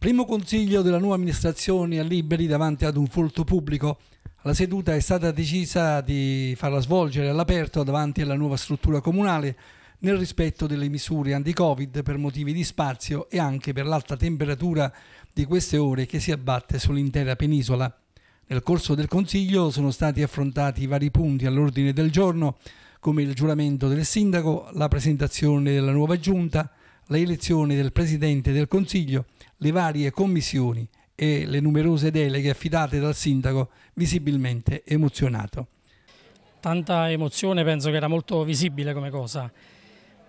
Primo consiglio della nuova amministrazione a Liberi davanti ad un folto pubblico. La seduta è stata decisa di farla svolgere all'aperto davanti alla nuova struttura comunale nel rispetto delle misure anti-Covid per motivi di spazio e anche per l'alta temperatura di queste ore che si abbatte sull'intera penisola. Nel corso del Consiglio sono stati affrontati vari punti all'ordine del giorno, come il giuramento del sindaco, la presentazione della nuova giunta, le elezioni del Presidente del Consiglio, le varie commissioni e le numerose deleghe affidate dal sindaco visibilmente emozionato. Tanta emozione penso che era molto visibile come cosa.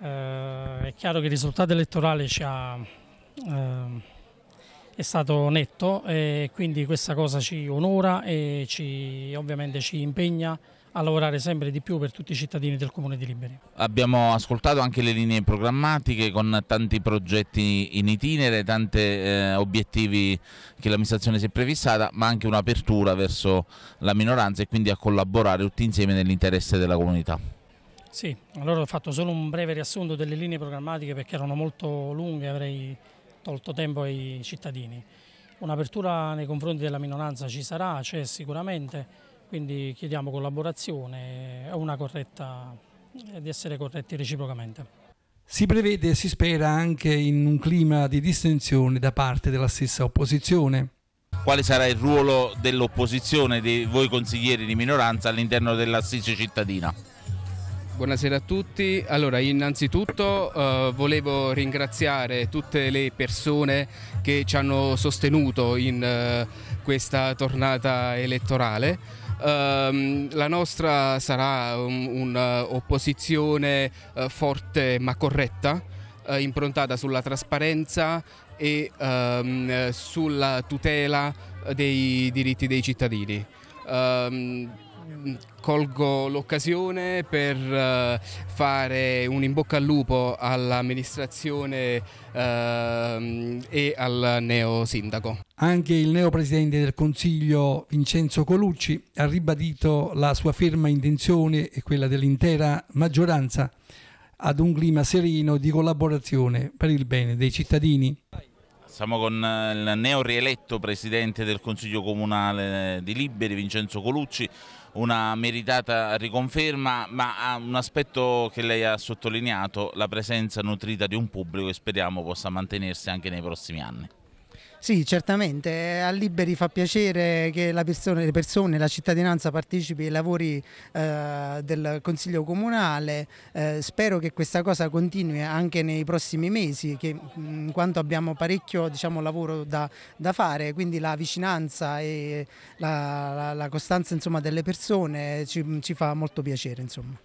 Eh, è chiaro che il risultato elettorale ci ha eh, è stato netto e quindi questa cosa ci onora e ci, ovviamente ci impegna a lavorare sempre di più per tutti i cittadini del Comune di Liberi. Abbiamo ascoltato anche le linee programmatiche con tanti progetti in itinere, tanti eh, obiettivi che l'amministrazione si è prefissata, ma anche un'apertura verso la minoranza e quindi a collaborare tutti insieme nell'interesse della comunità. Sì, allora ho fatto solo un breve riassunto delle linee programmatiche perché erano molto lunghe, avrei tolto tempo ai cittadini. Un'apertura nei confronti della minoranza ci sarà, c'è sicuramente, quindi chiediamo collaborazione e corretta, di essere corretti reciprocamente. Si prevede e si spera anche in un clima di distensione da parte della stessa opposizione. Quale sarà il ruolo dell'opposizione, di voi consiglieri di minoranza, all'interno dell'assise cittadina? Buonasera a tutti. Allora, innanzitutto eh, volevo ringraziare tutte le persone che ci hanno sostenuto in eh, questa tornata elettorale. Eh, la nostra sarà un'opposizione un, eh, eh, forte ma corretta, eh, improntata sulla trasparenza e ehm, sulla tutela dei diritti dei cittadini. Ehm, colgo l'occasione per eh, fare un in bocca al lupo all'amministrazione eh, e al neo sindaco. Anche il neo presidente del Consiglio Vincenzo Colucci ha ribadito la sua ferma intenzione e quella dell'intera maggioranza ad un clima sereno di collaborazione per il bene dei cittadini. Siamo con eh, il neo rieletto presidente del Consiglio Comunale eh, di Liberi, Vincenzo Colucci, una meritata riconferma, ma ha un aspetto che lei ha sottolineato, la presenza nutrita di un pubblico che speriamo possa mantenersi anche nei prossimi anni. Sì, certamente. A Liberi fa piacere che persone, le persone, la cittadinanza partecipi ai lavori eh, del Consiglio Comunale. Eh, spero che questa cosa continui anche nei prossimi mesi, che, mm, in quanto abbiamo parecchio diciamo, lavoro da, da, fare, quindi la vicinanza e la, la, la costanza insomma, delle persone ci, ci fa molto piacere. Insomma.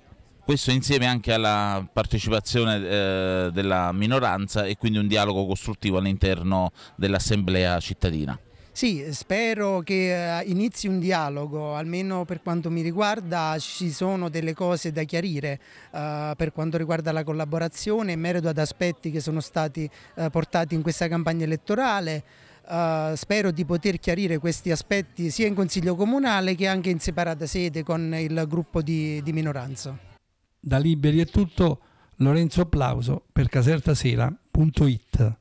Questo insieme anche alla partecipazione eh, della minoranza e quindi un dialogo costruttivo all'interno dell'assemblea cittadina. Sì, spero che eh, inizi un dialogo, almeno per quanto mi riguarda ci sono delle cose da chiarire eh, per quanto riguarda la collaborazione in merito ad aspetti che sono stati eh, portati in questa campagna elettorale. Uh, spero di poter chiarire questi aspetti sia in Consiglio Comunale che anche in separata sede con il gruppo di, di minoranza. Da Liberi è tutto, Lorenzo Applauso per casertasera.it.